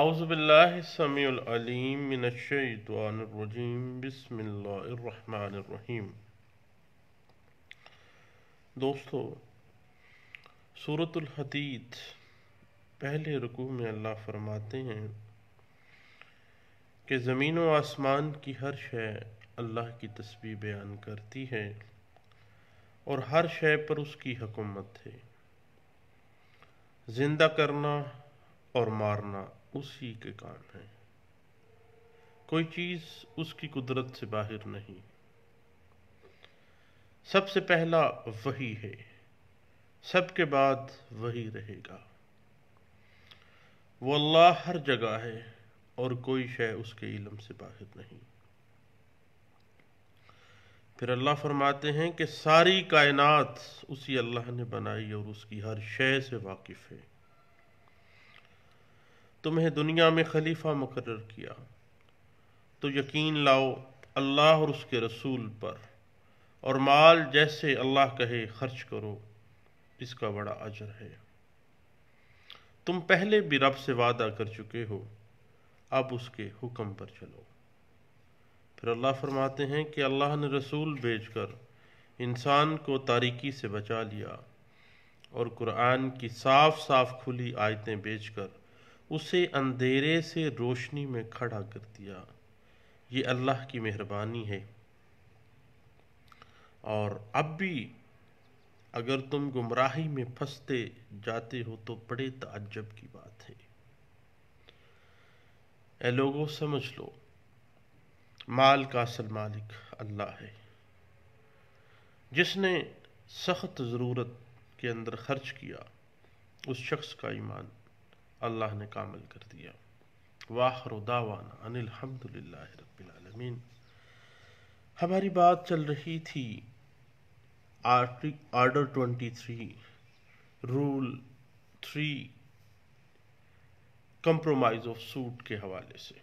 अज़बिल्लाशमीम बसमीम दोस्तों सूरतुल हदीद पहले रुकू में अल्लाह फरमाते हैं कि ज़मीन व आसमान की हर शय अल्लाह की तस्वीर बयान करती है और हर शय पर उसकी हुकूमत है ज़िंदा करना और मारना उसी के काम है कोई चीज उसकी कुदरत से बाहर नहीं सबसे पहला वही है सबके बाद वही रहेगा वो अल्लाह हर जगह है और कोई शय उसके इलम से बाहर नहीं फिर अल्लाह फरमाते हैं कि सारी कायनात उसी अल्लाह ने बनाई और उसकी हर शय से वाकिफ़ है तुम्हें दुनिया में खलीफा मुकर किया तो यकीन लाओ अल्लाह और उसके रसूल पर और माल जैसे अल्लाह कहे खर्च करो इसका बड़ा अजर है तुम पहले भी रब से वादा कर चुके हो अब उसके हुक्म पर चलो फिर अल्लाह फरमाते हैं कि अल्लाह ने रसूल भेजकर इंसान को तारीकी से बचा लिया और कुरान की साफ साफ खुली आयतें बेचकर उसे अंधेरे से रोशनी में खड़ा कर दिया ये अल्लाह की मेहरबानी है और अब भी अगर तुम गुमराही में फंसते जाते हो तो बड़े तजब की बात है ए लोगों समझ लो माल का असल मालिक अल्लाह है जिसने सख्त ज़रूरत के अंदर खर्च किया उस शख्स का ईमान अल्लाह ने कामिल कर दिया वाह रुदावाना अनिलहमदिल्ला रबालमीन हमारी बात चल रही थी order twenty three rule three compromise of suit के हवाले से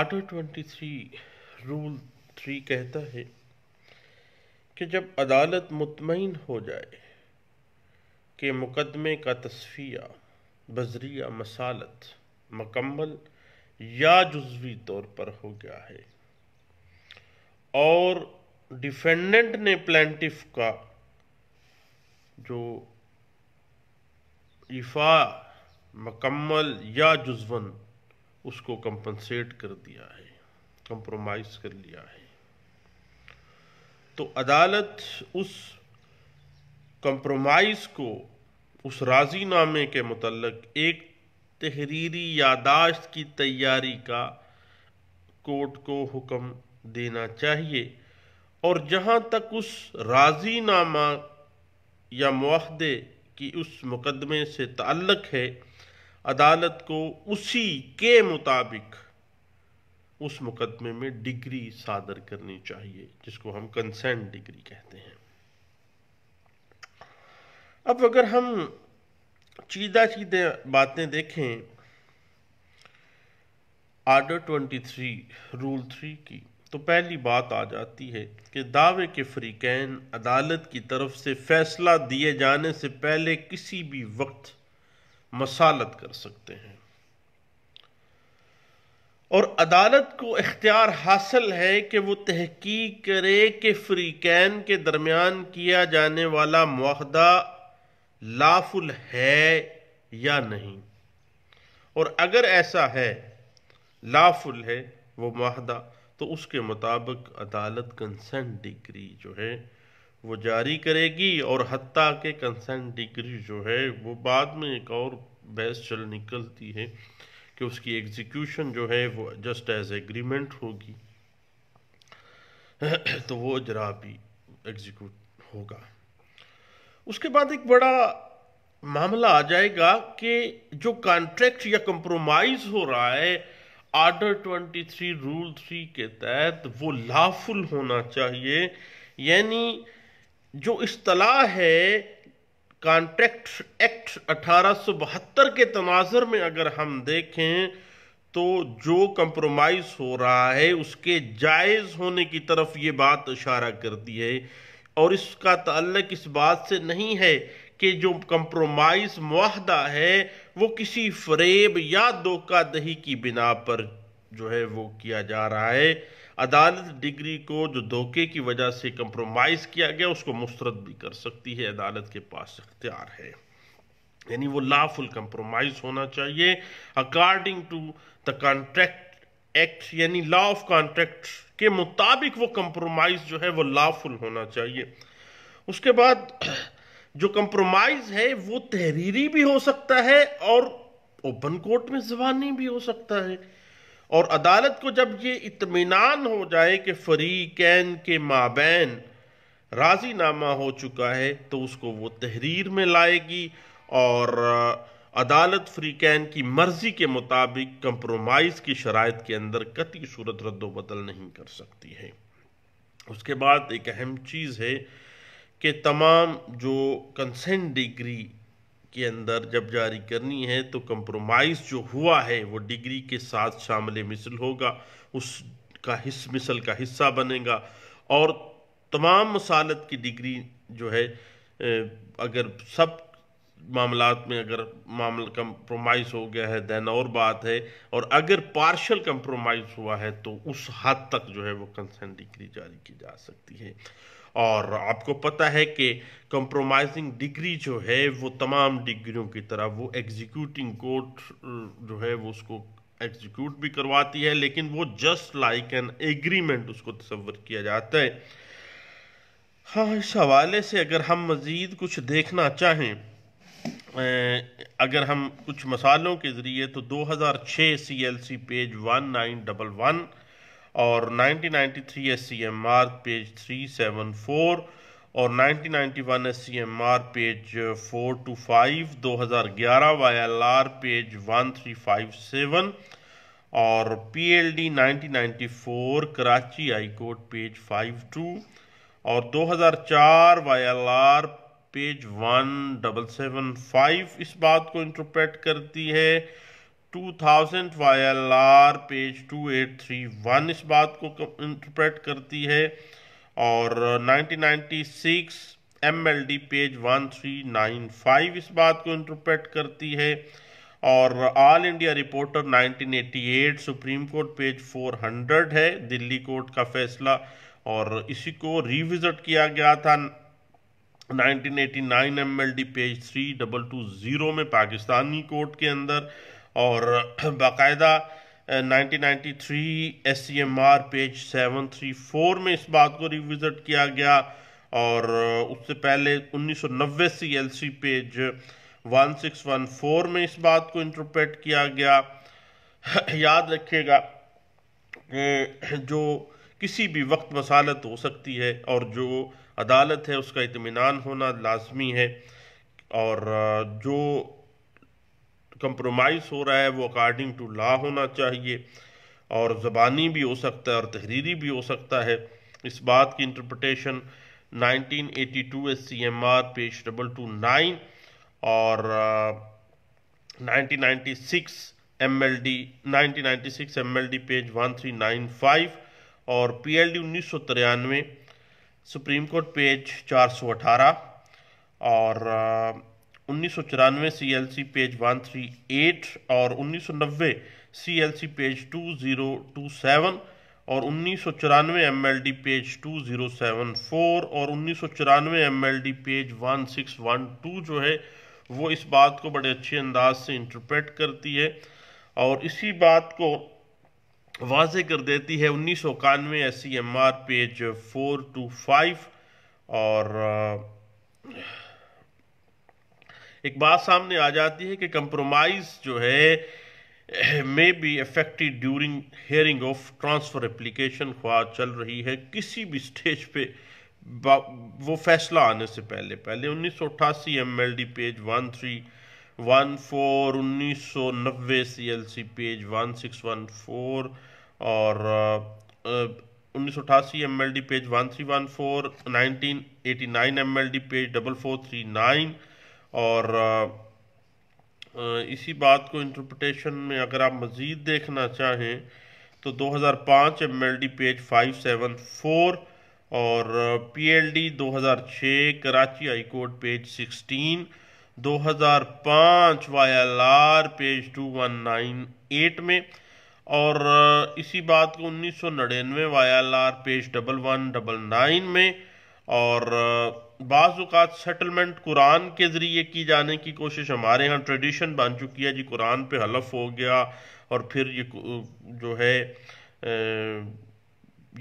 order twenty three rule three कहता है कि जब अदालत मुतमिन हो जाए के मुकदमे का तस्फिया बजरिया मसालत मकम्मल या जुजवी तौर पर हो गया है और डिफेंडेंट ने प्लेंटिफ का जो इफा मकम्मल या जुजवन उसको कंपनसेट कर दिया है कंप्रोमाइज़ कर लिया है तो अदालत उस कंप्रोमाइज़ को उस राजीनामे के मतलब एक तहरीरी यादाश्त की तैयारी का कोर्ट को हुक्म देना चाहिए और जहाँ तक उस राजीनामा या माहदे की उस मुकदमे से ताल्लक है अदालत को उसी के मुताबिक उस मुकदमे में डिग्री सादर करनी चाहिए जिसको हम कंसेंट डिग्री कहते हैं अब अगर हम चीदा चीदे बातें देखें आर्डर 23 रूल थ्री की तो पहली बात आ जाती है कि दावे के फरीकैन अदालत की तरफ से फैसला दिए जाने से पहले किसी भी वक्त मसालत कर सकते हैं और अदालत को इख्तियार हासिल है कि वो तहकीक करे कि फ्रीकैन के दरमियान किया जाने वाला माहदा लाफुल है या नहीं और अगर ऐसा है लाफुल है वो माहदा तो उसके मुताबिक अदालत कंसेंट डिग्री जो है वो जारी करेगी और हती के कंसेंट डिग्री जो है वो बाद में एक और बहस चल निकलती है कि उसकी एग्जीक्यूशन जो है वो जस्ट एज एग्रीमेंट होगी तो वो जरा भी एग्जीक्यूट होगा उसके बाद एक बड़ा मामला आ जाएगा कि जो कॉन्ट्रैक्ट या कंप्रोमाइज हो रहा है आर्डर 23 रूल 3 के तहत वो लाफुल होना चाहिए यानी जो अतलाह है कॉन्ट्रैक्ट एक्ट अठारह के तनाजर में अगर हम देखें तो जो कंप्रोमाइज़ हो रहा है उसके जायज़ होने की तरफ ये बात इशारा करती है और इसका तल्लक इस बात से नहीं है कि जो कंप्रोमाइज माहदा है वो किसी फरेब या धोखा दही की बिना पर जो है वो किया जा रहा है अदालत डिग्री को जो धोखे की वजह से कंप्रोमाइज़ किया गया उसको मुस्रद भी कर सकती है अदालत के पास इख्तियार है यानी वो लाफुल कंप्रोमाइज होना चाहिए according to the contract act यानी लॉ ऑफ कॉन्ट्रैक्ट के मुताबिक वो कंप्रोमाइज जो है वो लाफुल होना चाहिए उसके बाद जो कंप्रोमाइज है वो तहरीरी भी हो सकता है और ओपन कोर्ट में जबानी भी हो सकता है और अदालत को जब ये इतमान हो जाए कि फरीकैन के माबैन राजीनामा हो चुका है तो उसको वो तहरीर में लाएगी और अदालत फ्री कैन की मर्जी के मुताबिक कंप्रोमाइज़ की शरात के अंदर कति सूरत रद्दबदल नहीं कर सकती है उसके बाद एक अहम चीज़ है कि तमाम जो कंसेंट डिग्री के अंदर जब जारी करनी है तो कंप्रोमाइज़ जो हुआ है वो डिग्री के साथ शामिल मिसल होगा उसका हिस्स मिसल का हिस्सा बनेगा और तमाम मसालत की डिग्री जो है अगर सब मामला में अगर मामला कंप्रोमाइज़ हो गया है देन और बात है और अगर पार्शल कंप्रोमाइज़ हुआ है तो उस हद तक जो है वो कंसेंट डिग्री जारी की जा सकती है और आपको पता है कि कंप्रोमाइजिंग डिग्री जो है वो तमाम डिग्रियों की तरह वो एग्जीक्यूटिंग कोर्ट जो है वो उसको एग्जीक्यूट भी करवाती है लेकिन वो जस्ट लाइक एन एग्रीमेंट उसको तस्वर किया जाता है हाँ इस हवाले से अगर हम मज़ीद कुछ देखना चाहें अगर हम कुछ मसालों के ज़रिए तो 2006 सीएलसी पेज 1911 और 1993 एससीएमआर पेज 374 और 1991 एससीएमआर पेज 425 2011 वाईएलआर पेज 1357 और PLD 1994 Karachi high court page 52 और 2004 हज़ार page one double seven five इस बात को इंटरप्रेट करती है two thousand Y L R page two eight three one इस बात को इंटरप्रेट करती है और nineteen ninety six M L D page one three nine five इस बात को इंटरप्रेट करती है और all India reporter 1988 supreme court page 400 है दिल्ली कोर्ट का फैसला और इसी को रिविज़िट किया गया था 1989 MLD page three double two zero में पाकिस्तानी कोर्ट के अंदर और बाकायदा 1993 एससीएमआर पेज 734 में इस बात को रिविज़िट किया गया और उससे पहले 1990 सीएलसी पेज 1614 में इस बात को इंटरप्रेट किया गया याद रखिएगा कि जो किसी भी वक्त मसालत हो सकती है और जो अदालत है उसका इतमान होना लाजमी है और जो कंप्रोमाइज़ हो रहा है वो अकॉर्डिंग टू लॉ होना चाहिए और ज़बानी भी हो सकता है और तहरीरी भी हो सकता है इस बात की interpretation 1982 S C M R page double two nine और nineteen ninety six M L D nineteen ninety six M L D page one three nine five और पी एल डी उन्नीस सौ तिरानवे सुप्रीम कोर्ट पेज चार सौ अठारह और उन्नीस सौ चौरानवे C L C page one three eight और उन्नीस सौ नब्बे C L C page two two zero seven और उन्नीस सौ चौरानवे M L D page two zero seven four और उन्नीस सौ चौरानवे M L D page one one six two जो है वो इस बात को बड़े अच्छे अंदाज से इंटरप्रेट करती है और इसी बात को वाज कर देती है उन्नीस सौ इक्यानवे S C M R page four two five और एक बात सामने आ जाती है कि कंप्रोमाइज जो है may be affected during hearing of transfer application ख्वाह चल रही है किसी भी स्टेज पे वो फैसला आने से पहले पहले उन्नीस सौ अट्ठासी M L D page one three one four उन्नीस सौ नब्बे C L C page one six one four और उन्नीस सौ अठासी M L D page one three one four nineteen eighty nine M L D page double four three nine और इसी बात को इंटरप्रटेशन में अगर आप मज़ीद देखना चाहें तो 2005 एम एल डी पेज 574 और पी एल डी दो हज़ार छः Karachi high court page 2005 Y page 2198 में और इसी बात को उन्नीस सौ Y L R page double one double nine में और बाज़ात सेटलमेंट कुरान के ज़रिए की जाने की कोशिश हमारे यहाँ ट्रेडिशन बन चुकी है जी कुरान पे हलफ हो गया और फिर ये जो है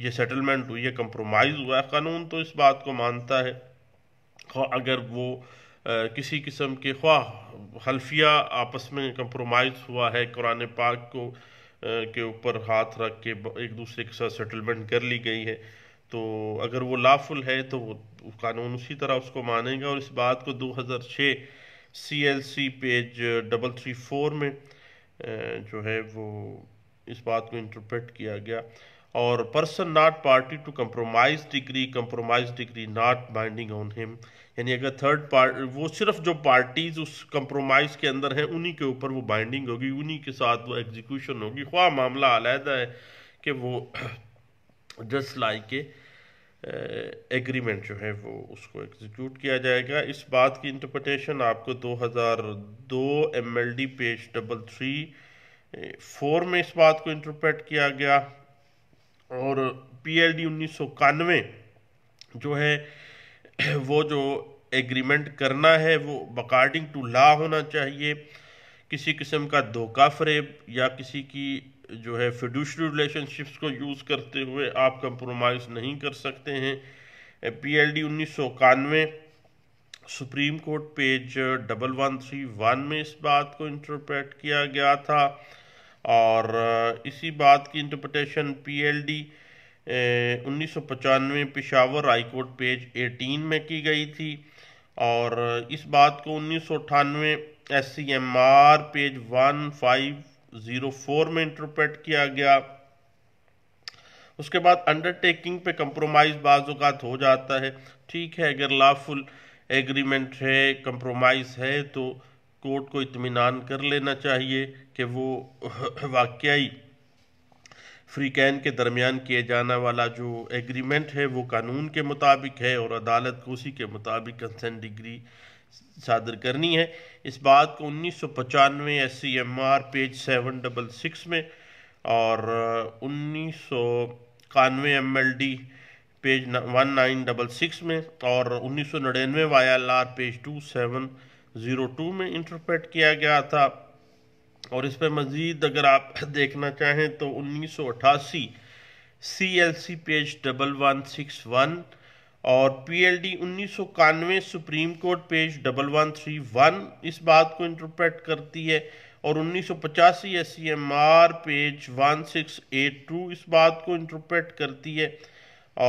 ये सेटलमेंट हुई है कंप्रोमाइज़ हुआ है कानून तो इस बात को मानता है हाँ, अगर वो किसी किस्म के ख्वाह हल्फिया आपस में कंप्रोमाइज़ हुआ है कुरान पाक को के ऊपर हाथ रख के एक दूसरे के साथ सेटलमेंट कर ली गई है तो अगर वो लाफुल है तो वो कानून उसी तरह उसको मानेगा और इस बात को 2006 CLC page double three four में जो है वो इस बात को इंटरप्रेट किया गया और person not party to compromise decree compromise decree not binding on him यानी अगर थर्ड पार्ट वो सिर्फ जो पार्टीज उस कम्प्रोमाइज के अंदर हैं उन्हीं के ऊपर वो बाइंडिंग होगी उन्हीं के साथ वो एग्जीक्यूशन होगी ख्वा मामला अलहदा है कि वो जस्ट लाइक के एग्रीमेंट जो है वो उसको एग्जीक्यूट किया जाएगा इस बात की इंटरप्रटेशन आपको 2002 MLD page double three four में इस बात को इंटरप्रेट किया गया और पीएलडी उन्नीस सौ जो है वो जो एग्रीमेंट करना है वो अकॉर्डिंग टू लॉ होना चाहिए किसी किस्म का धोखा फरेब या किसी की जो है फिड्यूशरी रिलेशनशिप्स को यूज़ करते हुए आप कंप्रोमाइज़ नहीं कर सकते हैं पी एल डी उन्नीस सौ इक्यानवे supreme court page double one three one में इस बात को इंटरप्रेट किया गया था और इसी बात की interpretation PLD 1995 Peshawar high court page 18 में की गई थी और इस बात को उन्नीस सौ अठानवे S C M R page one five zero four में इंटरप्रेट किया गया उसके बाद अंडरटेकिंग पे कंप्रोमाइज़ बाज़ात हो जाता है ठीक है अगर लाफुल एग्रीमेंट है कंप्रोमाइज़ है तो कोर्ट को इतमान कर लेना चाहिए कि वो वाकई फ्री कैन के दरमियान किए जाना वाला जो एग्रीमेंट है वो कानून के मुताबिक है और अदालत को उसी के मुताबिक कंसेंट डिग्री सादर करनी है इस बात को उन्नीस सौ पचानवे S C M R page seven double six में और उन्नीस सौ इक्यानवे M L D page one nine double six में और उन्नीस सौ नड़ानवे Y L R page two seven zero two में इंटरप्रेट किया गया था और इस पर मज़ीद अगर आप देखना चाहें तो उन्नीस सौ अट्ठासी C L C page double one six one और पी एल डी उन्नीस सौ इक्यानवे supreme court page double one three one इस बात को इंटरप्रेट करती है और उन्नीस सौ पचासी S C M R page one six eight two इस बात को इंटरप्रेट करती है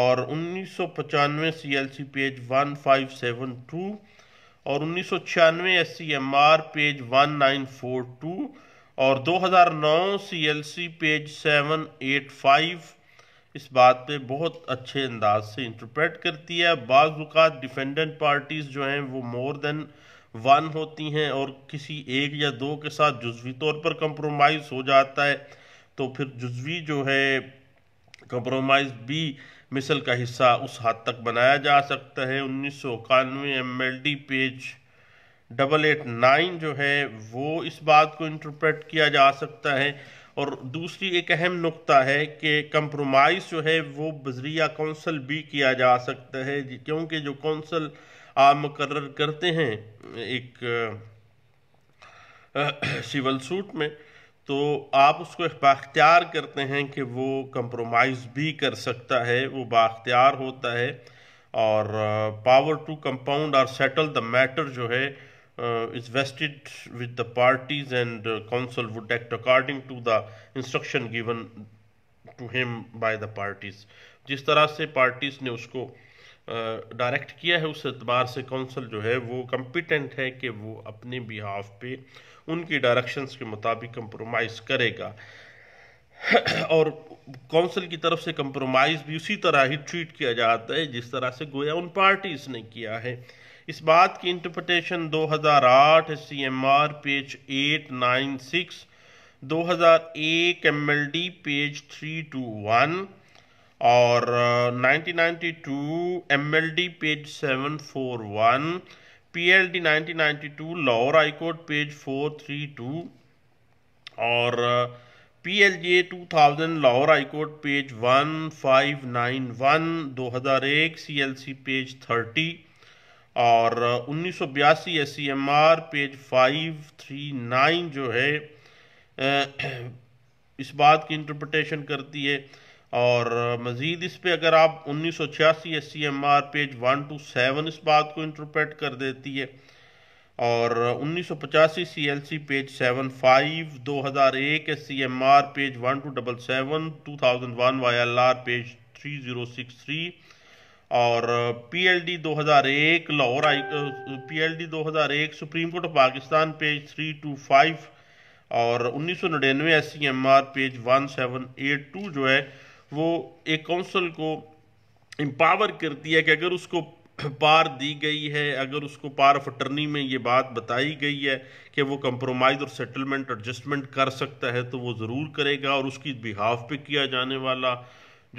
और उन्नीस सौ पचानवे C L C page one five seven two और उन्नीस सौ छियानवे S C M R page one nine four two और 2009 सीएलसी पेज 785 इस बात पे बहुत अच्छे अंदाज से इंटरप्रेट करती है बाज़ात डिफेंडेंट पार्टीज़ जो हैं वो मोर देन वन होती हैं और किसी एक या दो के साथ जुजवी तौर पर कंप्रोमाइज़ हो जाता है तो फिर जुजवी जो है कंप्रोमाइज़ भी मिसल का हिस्सा उस हद तक बनाया जा सकता है उन्नीस सौ इक्यानवे M L D page double eight nine जो है वो इस बात को इंटरप्रेट किया जा सकता है और दूसरी एक अहम नुकता है कि कंप्रोमाइज़ जो है वो बजरिया कौंसल भी किया जा सकता है क्योंकि जो कौंसल आप मुकर करते हैं एक सिविल सूट में तो आप उसको बाख्तियार करते हैं कि वो कंप्रोमाइज़ भी कर सकता है वो बाख्तियार होता है और पावर टू कंपाउंड और सेटल द मैटर जो है is vested with the parties and counsel would act according to the instruction given to him by the parties जिस तरह से पार्टीज़ ने उसको डायरेक्ट uh, किया है उस एतबार से काउंसिल जो है वो कंपिटेंट है कि वो अपने बिहाफ पे उनकी डायरेक्शंस के मुताबिक कंप्रोमाइज़ करेगा और काउंसिल की तरफ से कंप्रोमाइज़ भी उसी तरह ही ट्रीट किया जाता है जिस तरह से गोया उन पार्टीज़ ने किया है इस बात की interpretation 2008 CMR page 896 2001 MLD page 321 और 1992 MLD page 741 P PLT two Lahore high court page 432 और P L two thousand Lahore high court page 1591 2001 C page 30 और uh, उन्नीस सौ बयासी S C M R page 539 जो है uh, इस बात की इंटरप्रटेशन करती है और मज़ीद इस पर अगर आप उन्नीस सौ छियासी S C M R page one two seven इस बात को इंटरप्रेट कर देती है और उन्नीस सौ पचासी C L C page seven five दो हज़ार एक S C M R page one two double seven two thousand one Y L R page three zero six three और पी एल डी दो हज़ार एक Lahore I P L D दो हज़ार एक supreme court of Pakistan page three two five और उन्नीस सौ नड़िन्नवे S C M R page one seven eight two जो है वो एक काउंसिल को एम्पावर करती है कि अगर उसको पार दी गई है अगर उसको पार ऑफ अटर्नी में ये बात बताई गई है कि वो कंप्रोमाइज़ और सेटलमेंट एडजस्टमेंट कर सकता है तो वो ज़रूर करेगा और उसकी बिहाफ पे किया जाने वाला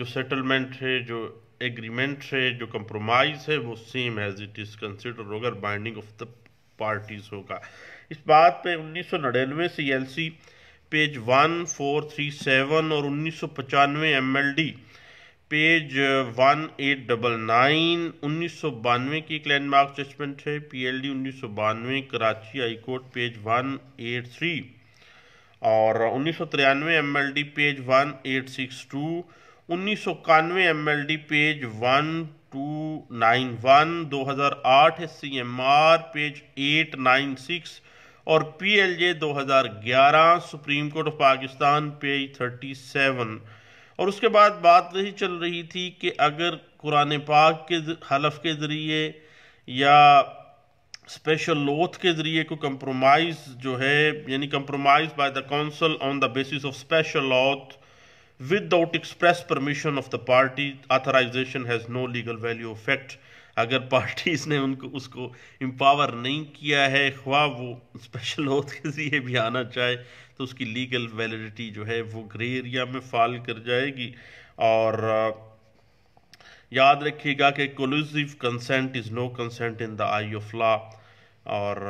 जो सेटलमेंट है जो एग्रीमेंट है जो कंप्रोमाइज़ है वो same as it is consider होगा बाइंडिंग ऑफ द पार्टीज़ होगा इस बात पे उन्नीस सौ नड़ानवे C L C page one four three seven और उन्नीस सौ पचानवे M L D page one eight double nine उन्नीस सौ बानवे की एक लैंडमार्क जजमेंट है पी एल डी उन्नीस सौ बानवे Karachi high court page one eight three और उन्नीस सौ तिरानवे M L D page one eight six two उन्नीस सौ इक्यानवे M L D page one two nine one दो हज़ार आठ C M R page eight nine six और हजार 2011 supreme court of Pakistan page 37 और उसके बाद बात वही चल रही थी कि अगर कुरान पाक के हलफ के ज़रिए या स्पेशल लोथ के ज़रिए को कम्प्रोमाइज़ जो है यानी compromise by the council on the basis of special oath without express permission of the party authorization has no legal value effect अगर पार्टीज़ ने उनको उसको एम्पावर नहीं किया है ख्वाब वो स्पेशल ओथ के ज़रिए भी आना चाहे तो उसकी लीगल वैलिडिटी जो है वो ग्रे एरिया में फाल कर जाएगी और याद रखिएगा कि collusive consent is no consent in the eye of law और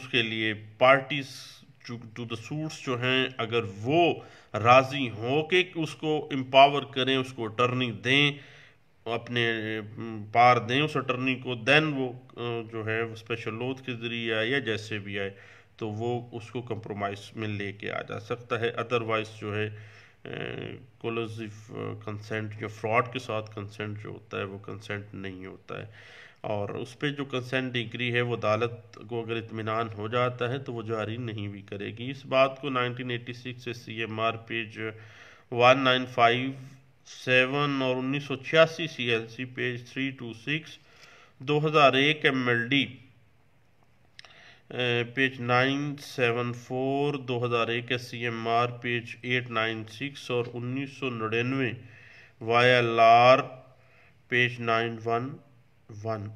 उसके लिए पार्टीज़ टू द सूट्स जो हैं अगर वो राज़ी हों के उसको एम्पावर करें उसको टर्निंग दें अपने पार दें उस अटर्नी को देन वो जो है स्पेशल लोथ के ज़रिए आए या जैसे भी आए तो वो उसको कंप्रोमाइज़ में लेके आ जा सकता है अदरवाइज जो है कोलोजिव कंसेंट जो फ्रॉड के साथ कंसेंट जो होता है वो कंसेंट नहीं होता है और उस पर जो कंसेंट डिग्री है वो अदालत को अगर इतमान हो जाता है तो वो जारी नहीं भी करेगी इस बात को 1986 से C M R page one nine five seven और उन्नीस सौ छियासी C L C page three two six दो हज़ार एक M L D page nine seven four दो हज़ार एक S C M R page eight nine six और उन्नीस सौ नड़िनवे Y L R page nine one one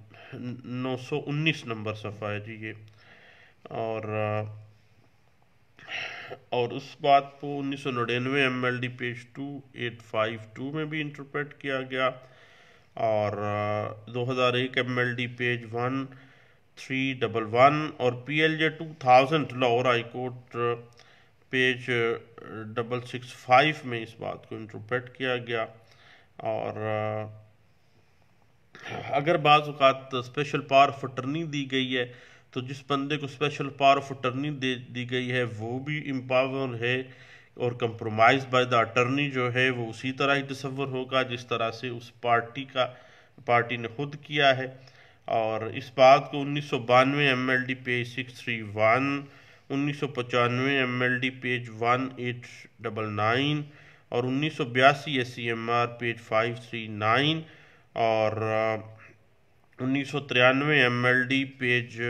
नौ सौ उन्नीस नंबर सफ़ा है जी ये और और उस बात को उन्नीस सौ नड़िनवे M L D page two eight five two में भी इंटरप्रेट किया गया और दो हज़ार एक M L D page one three double one और P L J two thousand Lahore high court page double six five में इस बात को इंटरप्रेट किया गया और अगर बाज़ात स्पेशल पावर फटरनी दी गई है तो जिस बंदे को स्पेशल पावर ऑफ अटर्नी दे दी गई है वो भी इम्पावर है और कंप्रोमाइज बाय द अटर्नी जो है वो उसी तरह ही तस्वर होगा जिस तरह से उस पार्टी का पार्टी ने खुद किया है और इस बात को उन्नीस सौ बानवे M L D page six three one उन्नीस सौ पचानवे M L D page one eight double nine और उन्नीस सौ बयासी S C M R page five three nine और उन्नीस सौ तिरानवे M L D page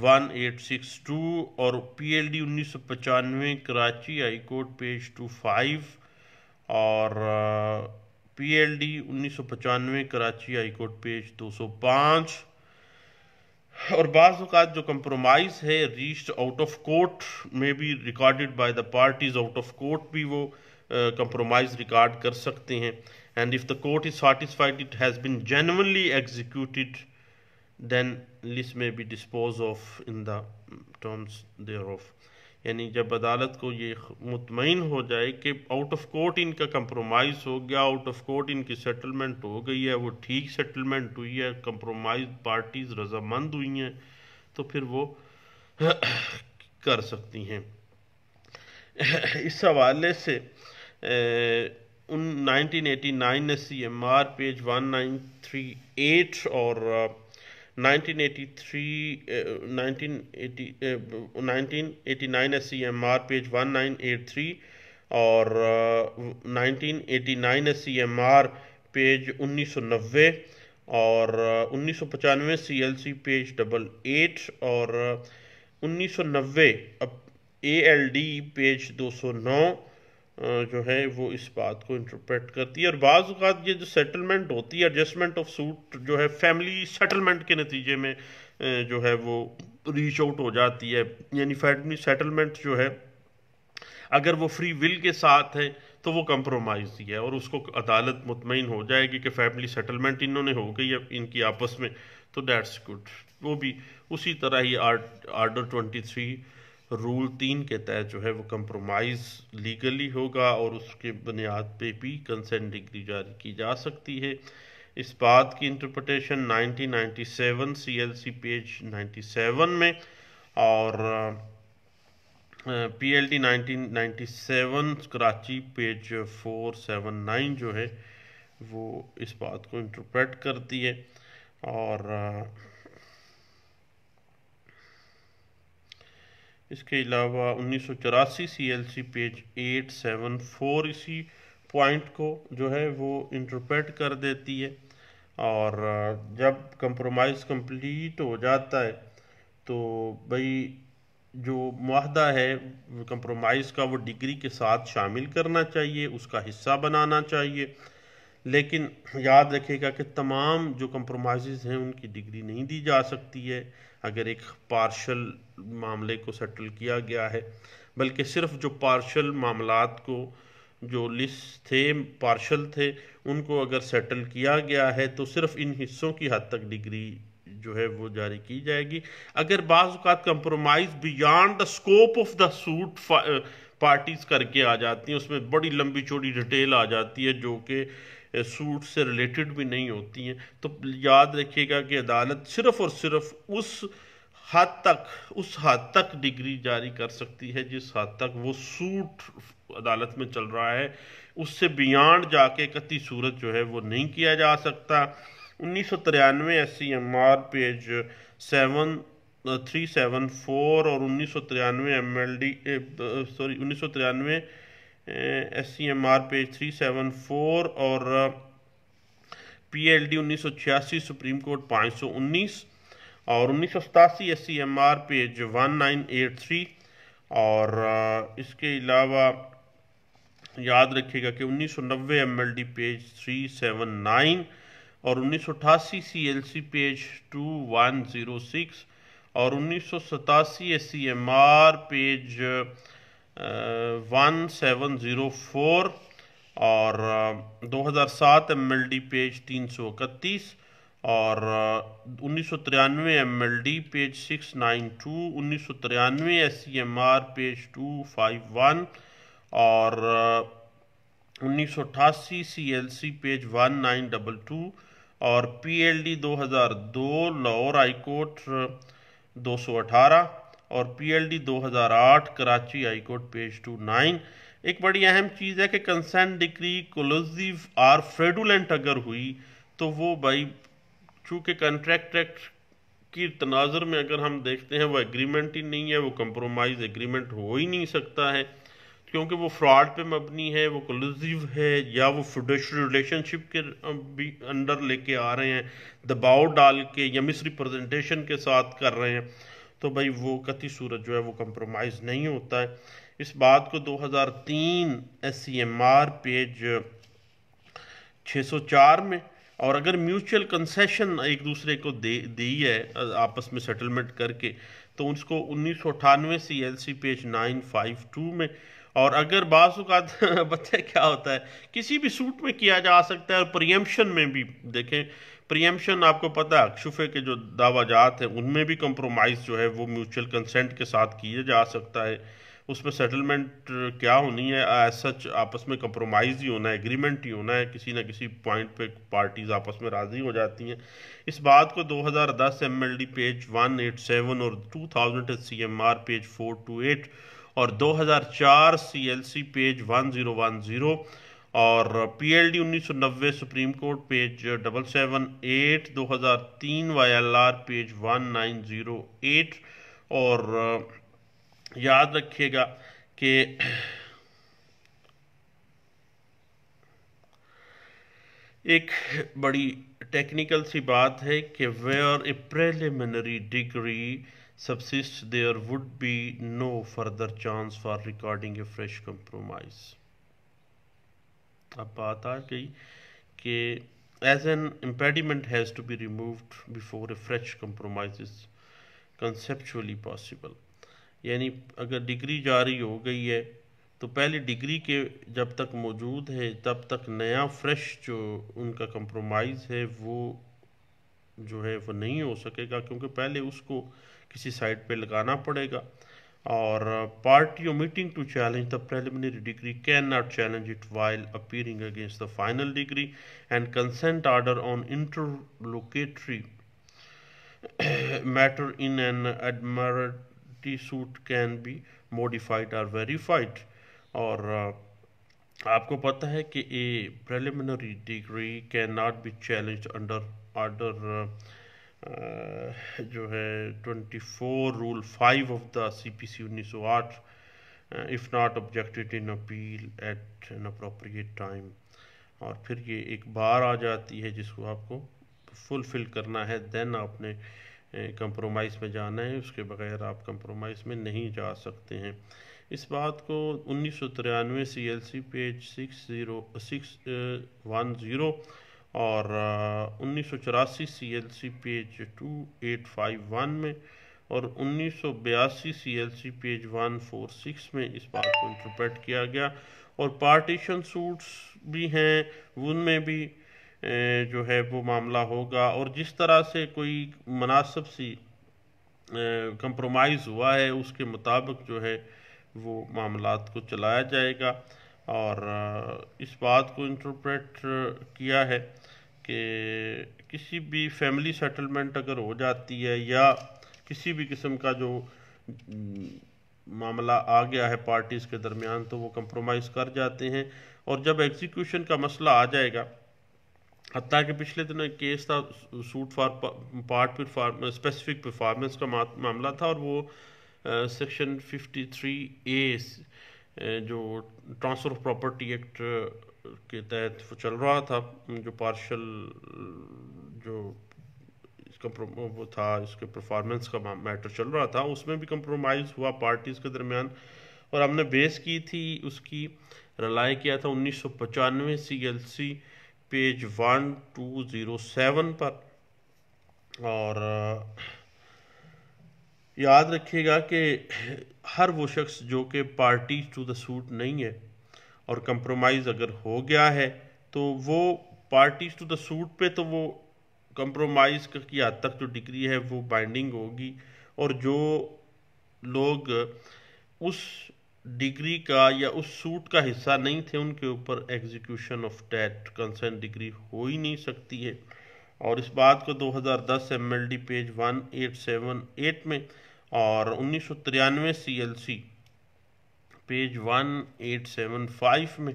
one eight six two और पी एल डी उन्नीस सौ पचानवे Karachi high court page two five और पी एल डी उन्नीस सौ पचानवे कराची हाई कोर्ट पेज दो सौ पाँच और बाज़ात जो कंप्रोमाइज़ है रीच्ड आउट ऑफ कोर्ट में भी recorded by the parties out of court भी वो कंप्रोमाइज़ रिकॉर्ड कर सकते हैं and if the court is satisfied it has been genuinely executed then list may be disposed of in the terms thereof यानी जब अदालत को ये मुतमिन हो जाए कि आउट ऑफ कोर्ट इनका कंप्रोमाइज़ हो गया आउट ऑफ कोर्ट इनकी सेटलमेंट हो गई है वो ठीक सेटलमेंट हुई है कंप्रोमाइज पार्टीज़ रजामंद हुई हैं तो फिर वो कर सकती हैं इस हवाले से उन 1989 ने सी एम आर पेज 1938 और 1983 uh, 1980 uh, 1989 S C M R page 1983 और uh, 1989 S C M R page 1990 और uh, 1995 C L C page double eight और uh, 1990 A L D page 209 जो है वो इस बात को इंटरप्रेट करती है और बाज़ात ये जो सेटलमेंट होती है एडजस्टमेंट ऑफ सूट जो है फैमिली सेटलमेंट के नतीजे में जो है वो रीच आउट हो जाती है यानी फैमिली सेटलमेंट जो है अगर वो फ्री विल के साथ है तो वो कंप्रोमाइज़ ही है और उसको अदालत मुतमिन हो जाएगी कि फैमिली सेटलमेंट इन्होंने हो गई है इनकी आपस में तो डैट्स गुड वो भी उसी तरह ही आर्डर ट्वेंटी थ्री रूल तीन के तहत जो है वो कंप्रोमाइज़ लीगली होगा और उसके बुनियाद पे भी कंसेंट डिग्री जारी की जा सकती है इस बात की इंटरप्रटेशन 1997 सीएलसी पेज 97 में और P L D Karachi page 479 जो है वो इस बात को इंटरप्रेट करती है और इसके अलावा उन्नीस सौ चौरासी C L C page eight seven four इसी पॉइंट को जो है वो इंटरप्रेट कर देती है और जब कंप्रोमाइज़ कंप्लीट हो जाता है तो भाई जो माहदा है कंप्रोमाइज़ का वो डिग्री के साथ शामिल करना चाहिए उसका हिस्सा बनाना चाहिए लेकिन याद रखेगा कि तमाम जो कंप्रोमाइज़ हैं उनकी डिग्री नहीं दी जा सकती है अगर एक पार्शल मामले को सेटल किया गया है बल्कि सिर्फ जो पार्शल मामलात को जो लिस्ट थे पार्शल थे उनको अगर सेटल किया गया है तो सिर्फ इन हिस्सों की हद तक डिग्री जो है वो जारी की जाएगी अगर बाज़ात compromise beyond the scope of the suit parties करके आ जाती हैं उसमें बड़ी लंबी चौड़ी डिटेल आ जाती है जो कि सूट से रिलेटेड भी नहीं होती हैं तो याद रखिएगा कि अदालत सिर्फ और सिर्फ उस हद तक उस हद तक डिग्री जारी कर सकती है जिस हद तक वो सूट अदालत में चल रहा है उससे बियॉन्ड जाके कति सूरत जो है वो नहीं किया जा सकता उन्नीस सौ तिरानवे S C M R page seven three seven four और उन्नीस सौ तिरानवे एम एल डी सॉरी उन्नीस सौ तिरानवे S C M R page three seven four और पी एल डी उन्नीस सौ छियासी सुप्रीम कोर्ट पाँच सौ उन्नीस और उन्नीस सौ सतासी S C M R page one nine eight three और इसके अलावा याद रखिएगा कि उन्नीस सौ नब्बे M L D page three seven nine और उन्नीस सौ अठासी C L C page two one zero six और उन्नीस सौ सतासी S C M R page one seven zero four और दो हज़ार सात एम एल डी पेज तीन सौ इकतीस और उन्नीस सौ तिरानवे M L D page six nine two उन्नीस सौ तिरानवे S C M R page two five one और उन्नीस सौ अठासी C L C page one nine double two और पी एल डी दो हज़ार दो लाहौर हाईकोर्ट दो सौ अठारह और PLD 2008 Karachi high court page two nine एक बड़ी अहम चीज़ है कि consent decree collusive or fraudulent अगर हुई तो वो भाई चूँकि कंट्रैक्ट एक्ट की तनाजर में अगर हम देखते हैं वो एग्रीमेंट ही नहीं है वो कंप्रोमाइज़ एग्रीमेंट हो ही नहीं सकता है क्योंकि वो फ्रॉड पे मबनी है वो कोलोजिव है या वो फिडोशल रिलेशनशिप के भी अंडर लेके आ रहे हैं दबाव डाल के या मिस रिप्रेजेंटेशन के साथ कर रहे हैं तो भाई वो कति सूरत जो है वो कंप्रोमाइज़ नहीं होता है इस बात को 2003 S C M R page 604 में और अगर म्यूचुअल कंसेशन एक दूसरे को दे दी है आपस में सेटलमेंट करके तो उसको उन्नीस सौ अठानवे C L C page nine five two में और अगर बाज़ात बच्चा क्या होता है किसी भी सूट में किया जा सकता है और प्रियम्पशन में भी देखें प्रियम्पशन आपको पता है अक्शुफे के जो दावाजात हैं उनमें भी कंप्रोमाइज़ जो है वो म्यूचुअल कंसेंट के साथ किया जा सकता है उसमें सेटलमेंट क्या होनी है एज सच आपस में कंप्रोमाइज़ ही होना है एग्रीमेंट ही होना है किसी ना किसी पॉइंट पे पार्टीज आपस में राज़ी हो जाती हैं इस बात को 2010 एमएलडी पेज 187 और 2000 आर पेज 428 और 2004 सी पेज ज़ीरो और पी एल डी उन्नीस सौ नब्बे supreme court page double seven eight दो हज़ार तीन Y L R page one nine zero eight और याद रखिएगा कि एक बड़ी टेक्निकल सी बात है कि where a preliminary decree subsist there would be no further chance for recording a fresh compromise अब बात आ गई कि as an impediment has to be removed before a fresh compromise conceptually possible यानी अगर डिग्री जारी हो गई है तो पहले डिग्री के जब तक मौजूद है तब तक नया फ्रेश जो उनका कंप्रोमाइज़ है वो जो है वो नहीं हो सकेगा क्योंकि पहले उसको किसी साइड पे लगाना पड़ेगा और party meeting to challenge the preliminary decree can not challenge it while appearing against the final decree and consent order on interlocutory matter in an admiralty suit can be modified और verified uh, और आपको पता है कि a preliminary decree can not be challenge under order जो है twenty four rule five of the C P C उन्नीस सौ आठ if not objected in appeal eight an appropriate time और फिर ये एक बार आ जाती है जिसको आपको फुलफिल करना है देन आपने कंप्रोमाइज़ में जाना है उसके बगैर आप कंप्रोमाइज़ में नहीं जा सकते हैं इस बात को उन्नीस सौ तिरानवे C L C page six zero six one zero और उन्नीस सौ चौरासी C L C page two eight five one में और उन्नीस सौ बयासी C L C page one four six में इस बात को इंटरप्रेट किया गया और पार्टीशन सूट्स भी हैं उनमें भी जो है वो मामला होगा और जिस तरह से कोई मुनासब सी कंप्रोमाइज़ हुआ है उसके मुताबिक जो है वो मामला को चलाया जाएगा और इस बात को इंटरप्रेट किया है कि किसी भी फैमिली सेटलमेंट अगर हो जाती है या किसी भी किस्म का जो मामला आ गया है पार्टीज़ के दरमियान तो वो कंप्रोमाइज़ कर जाते हैं और जब एग्जीक्यूशन का मसला आ जाएगा हत्या कि पिछले दिनों एक केस था suit for part perform specific performance का मामला था और वो सेक्शन 53 ए जो ट्रांसफर ऑफ प्रॉपर्टी एक्ट के तहत वो चल रहा था जो पार्शल जो इसका वो था इसके परफॉर्मेंस का मैटर चल रहा था उसमें भी कंप्रोमाइज़ हुआ पार्टीज़ के दरमियान और हमने बेस की थी उसकी रलाई किया था उन्नीस सौ पचानवे C L C page one two zero seven पर और याद रखिएगा कि हर वो शख्स जो कि पार्टी टू द सूट नहीं है और कंप्रोमाइज़ अगर हो गया है तो वो पार्टीज टू द सूट पे तो वो कंप्रोमाइज़ की हद तक जो डिग्री है वो बाइंडिंग होगी और जो लोग उस डिग्री का या उस सूट का हिस्सा नहीं थे उनके ऊपर execution of that consent decree हो ही नहीं सकती है और इस बात को 2010 हज़ार पेज 1878 में और उन्नीस सौ तिरानवे C page one eight seven 1875 में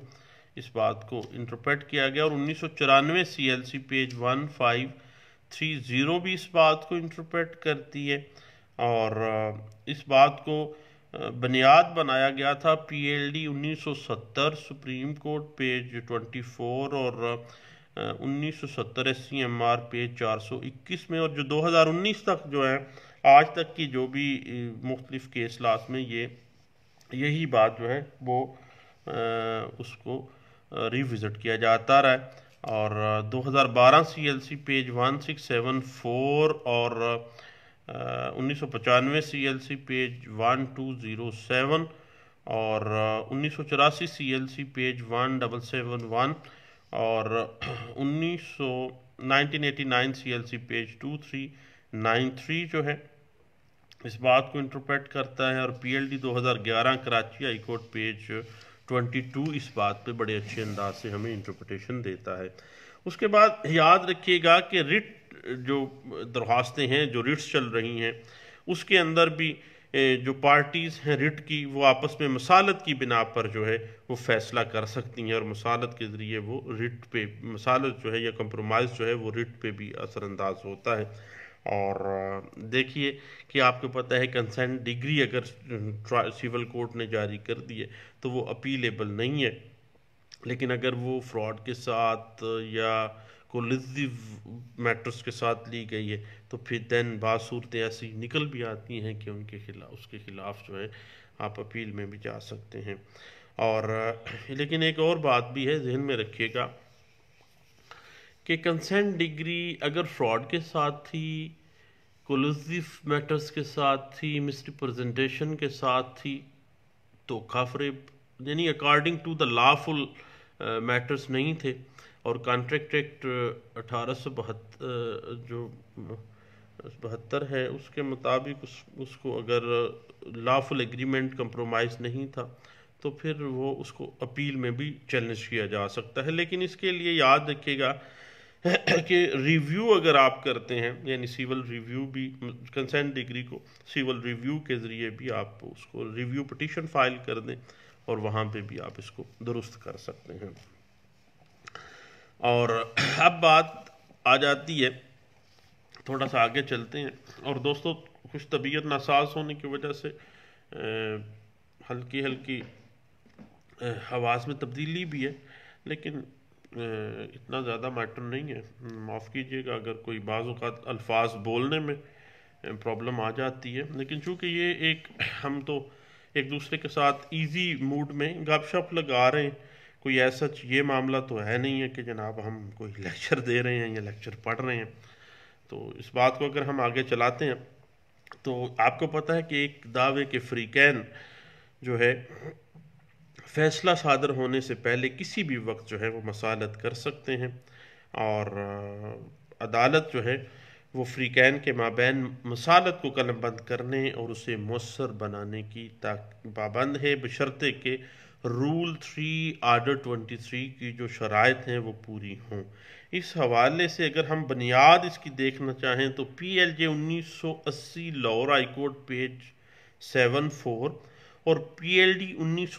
इस बात को इंटरप्रेट किया गया और उन्नीस सौ चौरानवे C L C page one five three zero भी इस बात को इंटरप्रेट करती है और इस बात को बुनियाद बनाया गया था पी एल डी उन्नीस सौ सत्तर supreme court page twenty four और उन्नीस सौ सत्तर S C M R page चार सौ इक्कीस में और जो दो हज़ार उन्नीस तक जो है आज तक की जो भी मुख्तलिफ़ केस लास्ट में ये यही बात जो है वो उसको रिविज़िट किया जाता रहा है और 2012 सी एल सी पेज 1674 और उन्नीस सौ पचानवे सी एल सी पेज 1207 और उन्नीस सौ चौरासी सी एल सी पेज 1771 और उन्नीस सौ nineteen eighty nine C L C page 2393 जो है इस बात को इंटरप्रेट करता है और PLD 2011 Karachi high court page 22 इस बात पे बड़े अच्छे अंदाज से हमें इंटरप्रटेशन देता है उसके बाद याद रखिएगा कि रिट जो दरख्वास्तें हैं जो रिट्स चल रही हैं उसके अंदर भी जो पार्टीज़ हैं रिट की वो आपस में मसालत की बिना पर जो है वो फैसला कर सकती हैं और मसालत के ज़रिए वो रिट पे मसालत जो है या कंप्रोमाइज़ जो है वो रिट पे भी असरानंदाज होता है और देखिए कि आपको पता है कंसेंट डिग्री अगर सिविल कोर्ट ने जारी कर दी है तो वो अपीलेबल नहीं है लेकिन अगर वो फ्रॉड के साथ या कोलिजिव मैटर्स के साथ ली गई है तो फिर दैन बासूरतें ऐसी निकल भी आती हैं कि उनके खिलाफ उसके खिलाफ जो है आप अपील में भी जा सकते हैं और लेकिन एक और बात भी है जहन में रखिएगा कि कंसेंट डिग्री अगर फ्रॉड के साथ थी कोलुजिव मैटर्स के साथ थी मिसरिप्रजेंटेशन के साथ थी धोखा तो फरेब यानी according to the lawful matters नहीं थे और कॉन्ट्रैक्ट एक्ट uh, अठारह सौ बहत्तर uh, जो बहत्तर है उसके मुताबिक उस उसको अगर लाफुल एग्रीमेंट कंप्रोमाइज़ नहीं था तो फिर वो उसको अपील में भी चैलेंज किया जा सकता है लेकिन इसके लिए याद रखिएगा कि रिव्यू अगर आप करते हैं यानी सिविल रिव्यू भी कंसेंट डिग्री को सिविल रिव्यू के ज़रिए भी आप उसको रिव्यू पटिशन फाइल कर दें और वहाँ पे भी आप इसको दुरुस्त कर सकते हैं और अब बात आ जाती है थोड़ा सा आगे चलते हैं और दोस्तों कुछ तबीयत नासाज होने की वजह से हल्की हल्की आवाज़ में तब्दीली भी है लेकिन इतना ज़्यादा मैटर नहीं है हम्म, माफ़ कीजिएगा अगर कोई बाज़ात अल्फाज बोलने में प्रॉब्लम आ जाती है लेकिन चूँकि ये एक हम तो एक दूसरे के साथ इजी मूड में गपशप लगा रहे हैं कोई ऐसा ये मामला तो है नहीं है कि जनाब हम कोई लेक्चर दे रहे हैं या लेक्चर पढ़ रहे हैं तो इस बात को अगर हम आगे चलाते हैं तो आपको पता है कि एक दावे के फ्रीकैन जो है फ़ैसला सादर होने से पहले किसी भी वक्त जो है वो मसालत कर सकते हैं और अदालत जो है वो फ्रीकैन के माबेन मसालत को कलम बंद करने और उसे मौसर बनाने की पाबंद है बशर्ते के rule three order twenty three की जो शराय हैं वो पूरी हों इस हवाले से अगर हम बुनियाद इसकी देखना चाहें तो पी एल जे उन्नीस सौ अस्सी Lahore high court page seven four और पी एल डी उन्नीस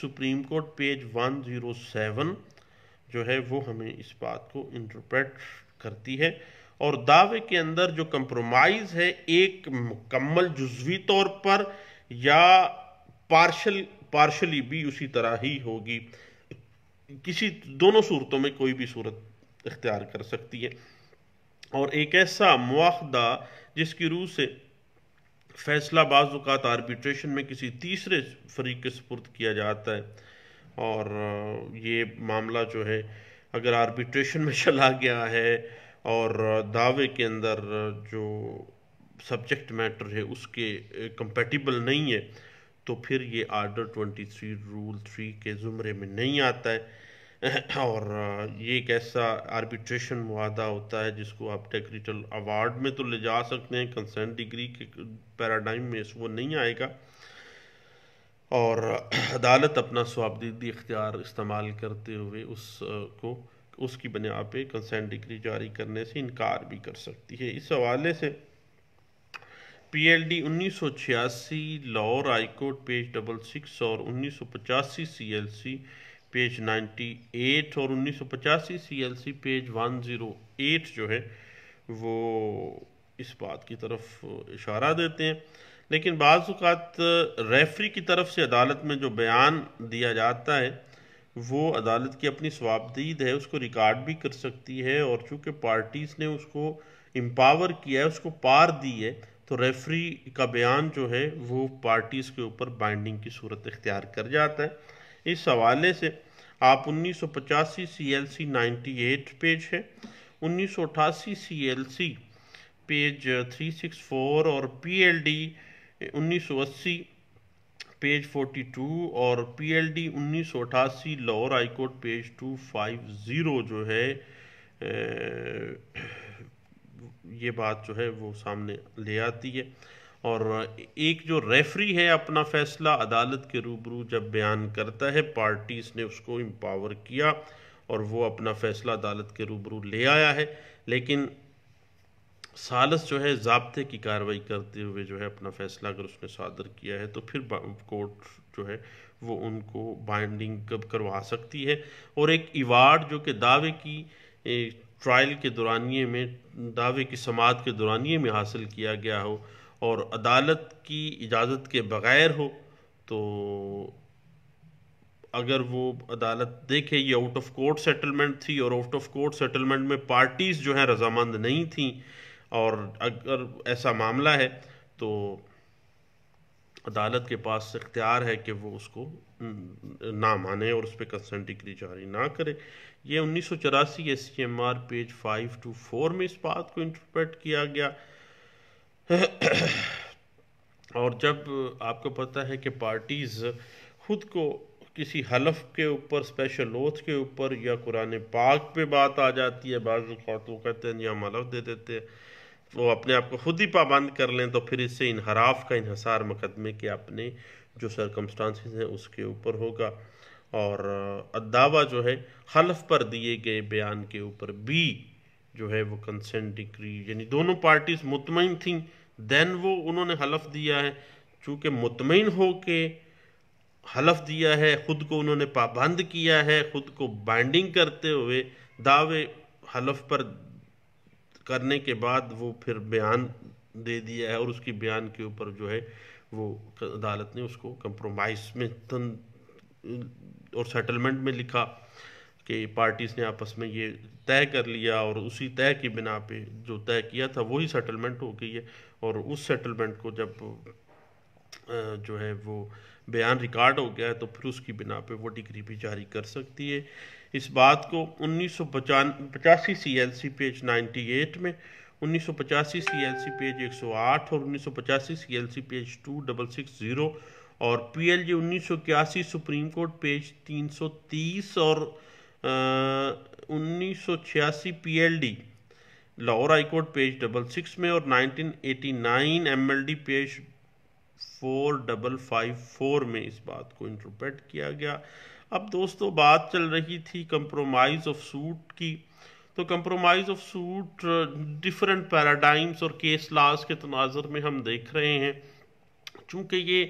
सुप्रीम कोर्ट पेज 107 जो है वो हमें इस बात को इंटरप्रेट करती है और दावे के अंदर जो कंप्रोमाइज़ है एक मुकम्मल जुजवी तौर पर या पार्शल पार्शली भी उसी तरह ही होगी किसी दोनों सूरतों में कोई भी सूरत इख्तियार कर सकती है और एक ऐसा मुआदा जिसकी रूह से फैसला बाज़ात तो आर्बिट्रेशन में किसी तीसरे फरीक के सपुर्द किया जाता है और ये मामला जो है अगर आर्बिट्रेशन में चला गया है और दावे के अंदर जो सब्जेक्ट मैटर है उसके कंपेटिबल नहीं है तो फिर ये आर्डर 23 रूल थ्री के ज़ुमरे में नहीं आता है और ये एक ऐसा आर्बिट्रेशन माहा होता है जिसको आप टेक्निकल अवार्ड में तो ले जा सकते हैं कंसेंट डिग्री के पैराडाइम में वो नहीं आएगा और अदालत अपना स्वाबदीदी इख्तियार इस्तेमाल करते हुए उसको उसकी बुनियाद पर कंसेंट डिग्री जारी करने से इनकार भी कर सकती है इस हवाले से पी एल डी उन्नीस सौ छियासी Lahore high court page double six और उन्नीस सौ पचासी सी एल सी पेज 98 और उन्नीस सौ पचासी सी एल सी पेज 108 जो है वो इस बात की तरफ इशारा देते हैं लेकिन बाज़ात रेफरी की तरफ से अदालत में जो बयान दिया जाता है वो अदालत की अपनी स्वाबदीद है उसको रिकॉर्ड भी कर सकती है और चूंकि पार्टीज़ ने उसको एम्पावर किया है उसको पार दी है तो रेफरी का बयान जो है वो पार्टीज़ के ऊपर बाइंडिंग की सूरत इख्तियार कर जाता है इस हवाले से आप उन्नीस सौ पचासी C L C ninety eight page है उन्नीस सौ अठासी C L C page three six four और पी एल डी उन्नीस सौ अस्सी पेज फोर्टी टू और पी एल डी उन्नीस सौ अठासी Lahore high court page two five zero जो है ए, ये बात जो है वो सामने ले आती है और एक जो रेफरी है अपना फैसला अदालत के रूबरू जब बयान करता है पार्टीज़ ने उसको एम्पावर किया और वो अपना फैसला अदालत के रूबरू ले आया है लेकिन सालस जो है जबते की कार्रवाई करते हुए जो है अपना फैसला अगर उसने सादर किया है तो फिर कोर्ट जो है वो उनको बाइंडिंग कब करवा सकती है और एक इवार्ड जो कि दावे की ट्रायल के दौरानिए में दावे की समात के दौरानिए में हासिल किया गया हो और अदालत की इजाज़त के बग़ैर हो तो अगर वो अदालत देखे ये आउट ऑफ कोर्ट सेटलमेंट थी और आउट ऑफ कोर्ट सेटलमेंट में पार्टीज़ जो हैं रजामंद नहीं थी और अगर ऐसा मामला है तो अदालत के पास इख्तियार है कि वो उसको ना माने और उस पर कंसेंट डिग्री जारी ना करे ये उन्नीस सौ चौरासी S C M R page five two four में इस बात को इंटरप्रेट किया गया और जब आपको पता है कि पार्टीज़ ख़ुद को किसी हलफ के ऊपर स्पेशल ओथ के ऊपर या कुरान पाक पे बात आ जाती है बाज़ खातों कहते हैं या हम हलफ दे देते हैं वो अपने आप को खुद ही पाबंद कर लें तो फिर इससे इनहराफ का इहसार मुकदमे के अपने जो सरकमस्टांसिस हैं उसके ऊपर होगा और अदावा जो है हलफ पर दिए गए बयान के ऊपर भी जो है वो कंसेंट डिक्री यानी दोनों पार्टीज मुतमिन थी देन वो उन्होंने हलफ दिया है चूँकि मुतमिन हो के हलफ दिया है ख़ुद को उन्होंने पाबंद किया है ख़ुद को बाइंडिंग करते हुए दावे हलफ पर करने के बाद वो फिर बयान दे दिया है और उसकी बयान के ऊपर जो है वो अदालत ने उसको कंप्रोमाइज़ में तन और सेटलमेंट में लिखा कि पार्टीज़ ने आपस में ये तय कर लिया और उसी तय की बिना पे जो तय किया था वही सेटलमेंट हो गई है और उस सेटलमेंट को जब जो है वो बयान रिकॉर्ड हो गया है तो फिर उसकी बिना पे वो डिग्री भी जारी कर सकती है इस बात को उन्नीस सौ पचासी C L C page ninety eight में उन्नीस सौ पचासी सी एल सी पेज एक सौ आठ और उन्नीस सौ पचासी C L C page two double six zero और पी एल जी उन्नीस सौ इक्यासी सुप्रीम कोर्ट पेज तीन सौ तीस और उन्नीस सौ छियासी P L D Lahore high court page double six में और 1989 MLD page four double five four में इस बात को इंटरप्रेट किया गया अब दोस्तों बात चल रही थी कंप्रोमाइज़ ऑफ सूट की तो compromise of suit different paradigms और केस लाज के तनाजर तो में हम देख रहे हैं चूँकि ये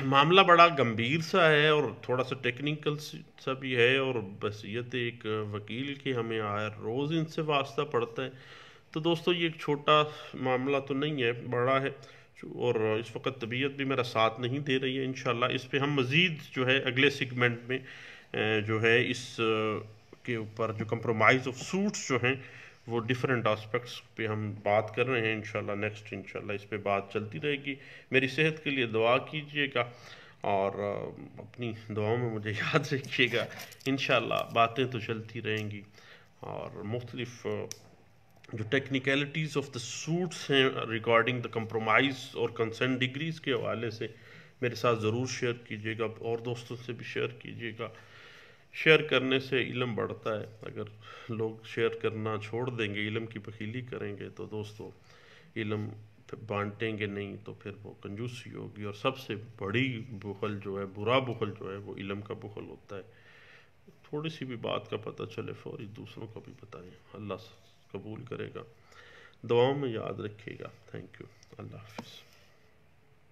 मामला बड़ा गंभीर सा है और थोड़ा सा टेक्निकल सा भी है और बसीत एक वकील के हमें आए रोज़ इनसे वास्ता पड़ता है तो दोस्तों ये एक छोटा मामला तो नहीं है बड़ा है और इस वक्त तबीयत भी मेरा साथ नहीं दे रही है इन इस पर हम मज़ीद जो है अगले सेगमेंट में जो है इस के ऊपर जो कंप्रोमाइज़ ऑफ सूट्स जो हैं वो डिफरेंट आस्पेक्ट्स पे हम बात कर रहे हैं इंशाल्लाह नेक्स्ट इंशाल्लाह इस पर बात चलती रहेगी मेरी सेहत के लिए दुआ कीजिएगा और अपनी दुआओं में मुझे याद रखिएगा इन बातें तो चलती रहेंगी और मुख्तलिफ़ जो टेक्निकलिटीज़ ऑफ द सूट्स हैं रिगार्डिंग द कंप्रोमाइज़ और कंसेंट डिग्रीज़ के हवाले से मेरे साथ ज़रूर शेयर कीजिएगा और दोस्तों से भी शेयर कीजिएगा शेयर करने से इलम बढ़ता है अगर लोग शेयर करना छोड़ देंगे इलम की पखीली करेंगे तो दोस्तों इलम बांटेंगे नहीं तो फिर वो कंजूसी होगी और सबसे बड़ी बुखल जो है बुरा बुखल जो है वो इलम का बुखल होता है थोड़ी सी भी बात का पता चले फौरी दूसरों को भी बताएं अल्लाह कबूल करेगा दुआओं में याद रखिएगा थैंक यू अल्लाह हाफिज़